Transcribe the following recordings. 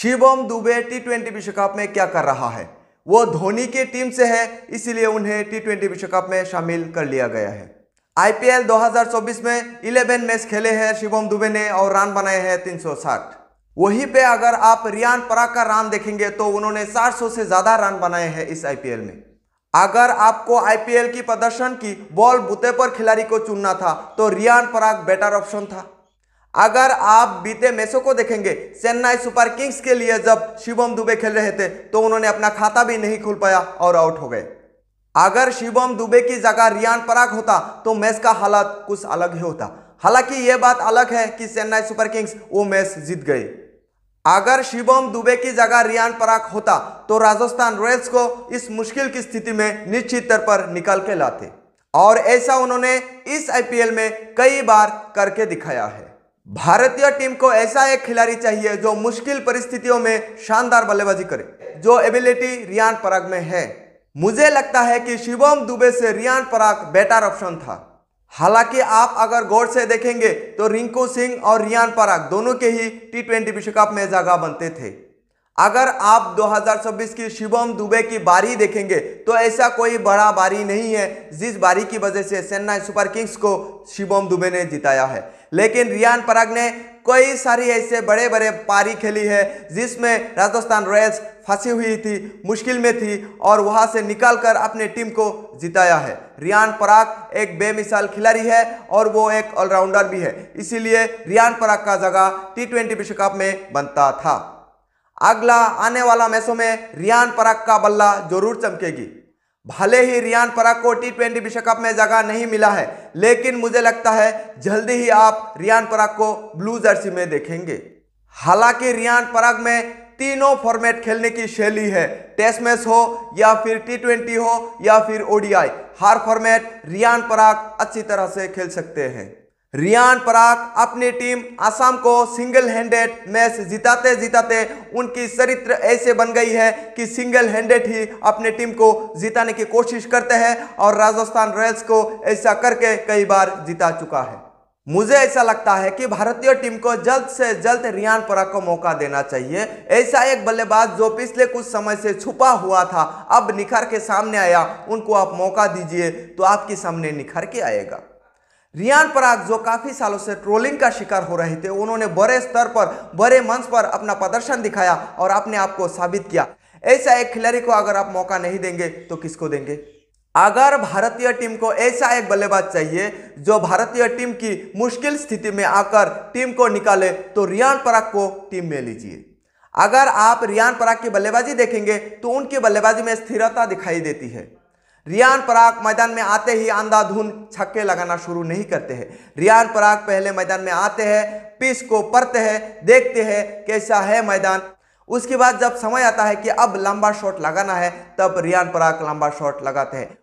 Shivam Dube T twenty विश्व cup में क्या कर रहा है वो धोनी के टीम से है इसीलिए उन्हें टी ट्वेंटी विश्व कप में शामिल कर लिया गया है आईपीएल 2024 में 11 मैच खेले हैं शिवम दुबे ने और रन बनाए हैं 360 वहीं पे अगर आप रियान पराग का रन देखेंगे तो उन्होंने 400 से ज़्यादा रन बनाए हैं इस आईपीएल में अगर आपको आईपीएल की प्रदर्शन की बॉल बुते पर खिलाड़ी को चुनना था तो रियान पराग बेटर ऑप्शन था अगर आप बीते मैचों को देखेंगे चेन्नई सुपर किंग्स के लिए जब शिवम दुबे खेल रहे थे तो उन्होंने अपना खाता भी नहीं खुल पाया और आउट हो गए अगर शिवम दुबे की जगह रियान पराग होता तो मैच का हालात कुछ अलग ही होता हालांकि ये बात अलग है कि चेन्नई सुपर किंग्स वो मैच जीत गए अगर शिवम दुबे की जगह रियान पराग होता तो राजस्थान रॉयल्स को इस मुश्किल की स्थिति में निश्चित तौर पर निकल के लाते और ऐसा उन्होंने इस आईपीएल में कई बार करके दिखाया है भारतीय टीम को ऐसा एक खिलाड़ी चाहिए जो मुश्किल परिस्थितियों में शानदार बल्लेबाजी करे जो एबिलिटी रियान पराग में है मुझे लगता है कि शिवम दुबे से रियान पराग बेटर ऑप्शन था हालांकि आप अगर गौर से देखेंगे तो रिंकू सिंह और रियान पराग दोनों के ही टी ट्वेंटी विश्व कप में जगह बनते थे अगर आप 2026 की शिवम दुबे की बारी देखेंगे तो ऐसा कोई बड़ा बारी नहीं है जिस बारी की वजह से चेन्नई सुपर किंग्स को शिवम दुबे ने जिताया है लेकिन रियान पराग ने कई सारी ऐसे बड़े बड़े पारी खेली है जिसमें राजस्थान रॉयल्स फंसी हुई थी मुश्किल में थी और वहां से निकाल कर अपने टीम को जिताया है रियान पराग एक बेमिसाल खिलाड़ी है और वो एक ऑलराउंडर भी है इसीलिए रियान पराग का जगह टी ट्वेंटी विश्व कप में बनता था अगला आने वाला मैचों में रियान पराग का बल्ला जरूर चमकेगी भले ही रियान पराग को टी ट्वेंटी विश्व कप में जगह नहीं मिला है लेकिन मुझे लगता है जल्दी ही आप रियान पराग को ब्लू जर्सी में देखेंगे हालांकि रियान पराग में तीनों फॉर्मेट खेलने की शैली है टेस्ट मैच हो या फिर टी ट्वेंटी हो या फिर ओडीआई हर फॉर्मेट रियान पराग अच्छी तरह से खेल सकते हैं रियान पराग अपनी टीम असम को सिंगल हैंडेड मैच जिताते जिताते उनकी चरित्र ऐसे बन गई है कि सिंगल हैंडेड ही अपने टीम को जिताने की कोशिश करते हैं और राजस्थान रॉयल्स को ऐसा करके कई बार जिता चुका है मुझे ऐसा लगता है कि भारतीय टीम को जल्द से जल्द रियान पराग को मौका देना चाहिए ऐसा एक बल्लेबाज जो पिछले कुछ समय से छुपा हुआ था अब निखर के सामने आया उनको आप मौका दीजिए तो आपके सामने निखर के आएगा रियान पराग जो काफ़ी सालों से ट्रोलिंग का शिकार हो रहे थे उन्होंने बड़े स्तर पर बड़े मंच पर अपना प्रदर्शन दिखाया और अपने आप को साबित किया ऐसा एक खिलाड़ी को अगर आप मौका नहीं देंगे तो किसको देंगे अगर भारतीय टीम को ऐसा एक बल्लेबाज चाहिए जो भारतीय टीम की मुश्किल स्थिति में आकर टीम को निकाले तो रियान पराग को टीम में लीजिए अगर आप रियान पराग की बल्लेबाजी देखेंगे तो उनकी बल्लेबाजी में स्थिरता दिखाई देती है रियान पराग मैदान में आते ही अंधाधुन छक्के लगाना शुरू नहीं करते हैं रियान पराग पहले मैदान में आते हैं पिच को परते हैं देखते हैं कैसा है मैदान उसके बाद जब समय आता है कि अब लंबा शॉट लगाना है तब रियान पराग लंबा शॉट लगाते हैं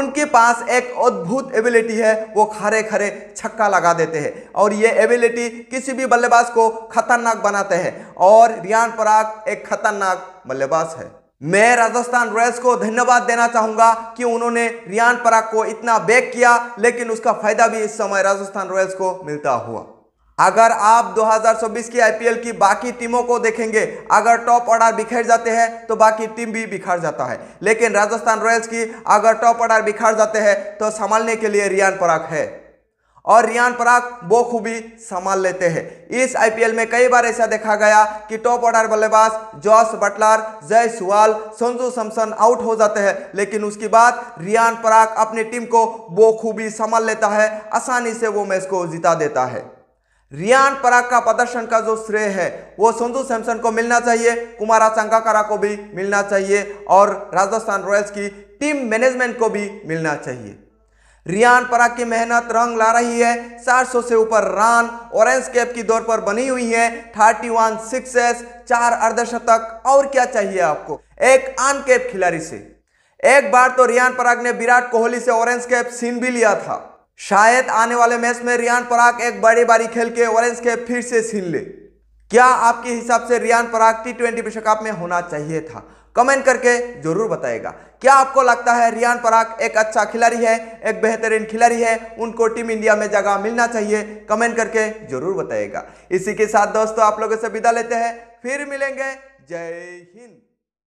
उनके पास एक अद्भुत एबिलिटी है वो खरे खरे छक्का लगा देते हैं और ये एबिलिटी किसी भी बल्लेबाज को खतरनाक बनाते हैं और रियान पराग एक खतरनाक बल्लेबाज है मैं राजस्थान रॉयल्स को धन्यवाद देना चाहूंगा कि उन्होंने रियान पराग को इतना बैक किया लेकिन उसका फायदा भी इस समय राजस्थान रॉयल्स को मिलता हुआ अगर आप 2024 की आईपीएल की बाकी टीमों को देखेंगे अगर टॉप ऑर्डर बिखर जाते हैं तो बाकी टीम भी बिखर जाता है लेकिन राजस्थान रॉयल्स की अगर टॉप ऑर्डर बिखर जाते हैं तो संभालने के लिए रियान पराग है और रियान पराग बखूबी संभाल लेते हैं इस आईपीएल में कई बार ऐसा देखा गया कि टॉप ऑर्डर बल्लेबाज Jos Buttler Jaiswal Sanju Samson out हो जाते हैं लेकिन उसके बाद रियान पराग अपनी टीम को बोखूबी संभाल लेता है आसानी से वो मैच को जिता देता है रियान पराग का प्रदर्शन का जो श्रेय है वो संजू सैमसन को मिलना चाहिए कुमारा संगाकारा को भी मिलना चाहिए और राजस्थान रॉयल्स की टीम मैनेजमेंट को भी मिलना चाहिए रियान परा की मेहनत रंग ला रही है 400 से ऊपर रन ऑरेंज कैप की दौर पर बनी हुई है 31 वन सिक्सेस चार अर्धशतक और क्या चाहिए आपको एक अनकैप खिलाड़ी से एक बार तो रियान पराग ने विराट कोहली से ऑरेंज कैप सीन भी लिया था शायद आने वाले मैच में रियान पराग एक बड़ी बारी खेल के ऑरेंज कैप फिर से सीन ले क्या आपके हिसाब से रियान पराग टी ट्वेंटी विश्व कप में होना चाहिए था कमेंट करके जरूर बताएगा क्या आपको लगता है रियान पराग एक अच्छा खिलाड़ी है एक बेहतरीन खिलाड़ी है उनको टीम इंडिया में जगह मिलना चाहिए कमेंट करके जरूर बताएगा इसी के साथ दोस्तों आप लोगों से विदा लेते हैं फिर मिलेंगे जय हिंद